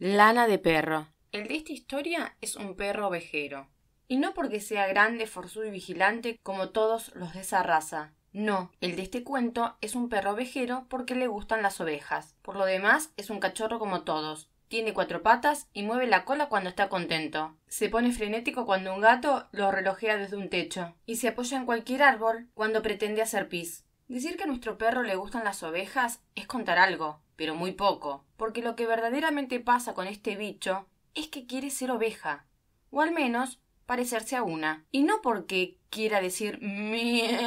Lana de perro. El de esta historia es un perro ovejero. Y no porque sea grande, forzudo y vigilante como todos los de esa raza. No, el de este cuento es un perro ovejero porque le gustan las ovejas. Por lo demás, es un cachorro como todos, tiene cuatro patas y mueve la cola cuando está contento. Se pone frenético cuando un gato lo relojea desde un techo y se apoya en cualquier árbol cuando pretende hacer pis. Decir que a nuestro perro le gustan las ovejas es contar algo, pero muy poco, porque lo que verdaderamente pasa con este bicho es que quiere ser oveja, o al menos parecerse a una, y no porque quiera decir mie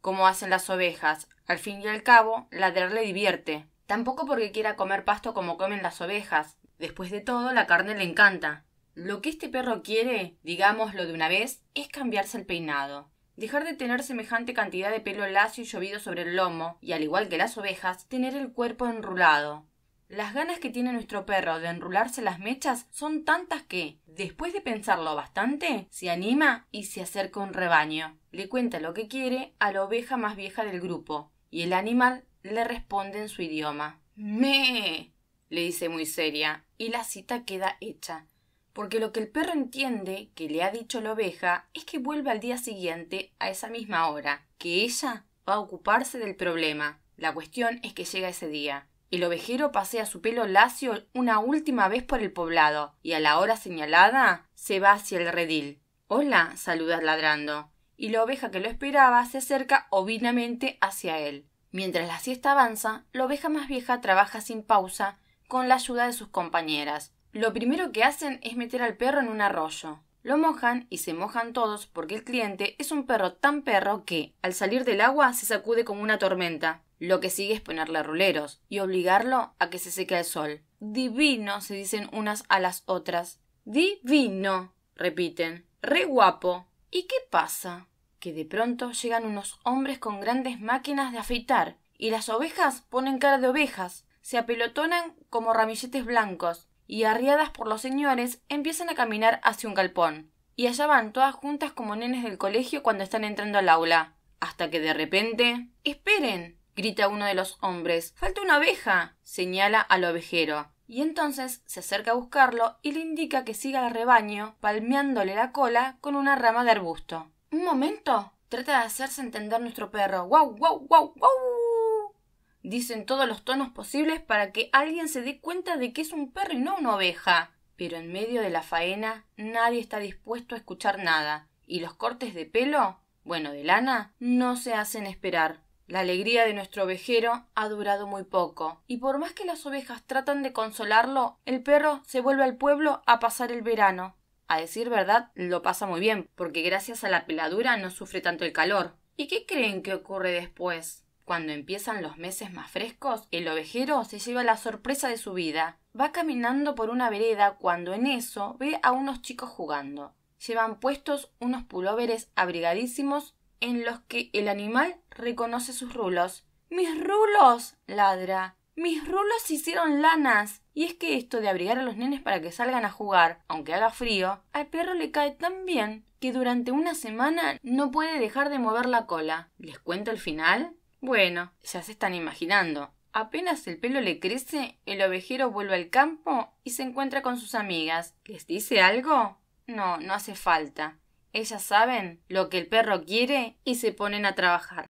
como hacen las ovejas, al fin y al cabo, ladrar le divierte, tampoco porque quiera comer pasto como comen las ovejas, después de todo la carne le encanta. Lo que este perro quiere, digámoslo de una vez, es cambiarse el peinado, Dejar de tener semejante cantidad de pelo lacio y llovido sobre el lomo, y al igual que las ovejas, tener el cuerpo enrulado. Las ganas que tiene nuestro perro de enrularse las mechas son tantas que, después de pensarlo bastante, se anima y se acerca un rebaño. Le cuenta lo que quiere a la oveja más vieja del grupo, y el animal le responde en su idioma. Me. le dice muy seria, y la cita queda hecha porque lo que el perro entiende que le ha dicho la oveja es que vuelve al día siguiente a esa misma hora, que ella va a ocuparse del problema. La cuestión es que llega ese día. El ovejero pasea su pelo lacio una última vez por el poblado y a la hora señalada se va hacia el redil. Hola, saluda ladrando, y la oveja que lo esperaba se acerca ovinamente hacia él. Mientras la siesta avanza, la oveja más vieja trabaja sin pausa con la ayuda de sus compañeras, lo primero que hacen es meter al perro en un arroyo. Lo mojan y se mojan todos porque el cliente es un perro tan perro que, al salir del agua, se sacude como una tormenta. Lo que sigue es ponerle ruleros y obligarlo a que se seque el sol. Divino, se dicen unas a las otras. Divino, repiten. Re guapo. ¿Y qué pasa? Que de pronto llegan unos hombres con grandes máquinas de afeitar, y las ovejas ponen cara de ovejas, se apelotonan como ramilletes blancos, y arriadas por los señores, empiezan a caminar hacia un galpón. Y allá van todas juntas como nenes del colegio cuando están entrando al aula. Hasta que de repente. ¡Esperen! grita uno de los hombres. ¡Falta una oveja! señala al ovejero. Y entonces se acerca a buscarlo y le indica que siga al rebaño, palmeándole la cola con una rama de arbusto. Un momento. Trata de hacerse entender nuestro perro. ¡Guau, guau, guau, guau! Dicen todos los tonos posibles para que alguien se dé cuenta de que es un perro y no una oveja. Pero en medio de la faena nadie está dispuesto a escuchar nada, y los cortes de pelo, bueno, de lana, no se hacen esperar. La alegría de nuestro ovejero ha durado muy poco, y por más que las ovejas tratan de consolarlo, el perro se vuelve al pueblo a pasar el verano. A decir verdad, lo pasa muy bien, porque gracias a la peladura no sufre tanto el calor. ¿Y qué creen que ocurre después? Cuando empiezan los meses más frescos, el ovejero se lleva la sorpresa de su vida. Va caminando por una vereda cuando en eso ve a unos chicos jugando. Llevan puestos unos pulóveres abrigadísimos en los que el animal reconoce sus rulos. ¡Mis rulos! ladra. Mis rulos hicieron lanas. Y es que esto de abrigar a los nenes para que salgan a jugar, aunque haga frío, al perro le cae tan bien que durante una semana no puede dejar de mover la cola. ¿Les cuento el final? Bueno, ya se están imaginando. Apenas el pelo le crece, el ovejero vuelve al campo y se encuentra con sus amigas. ¿Les dice algo? No, no hace falta. Ellas saben lo que el perro quiere y se ponen a trabajar.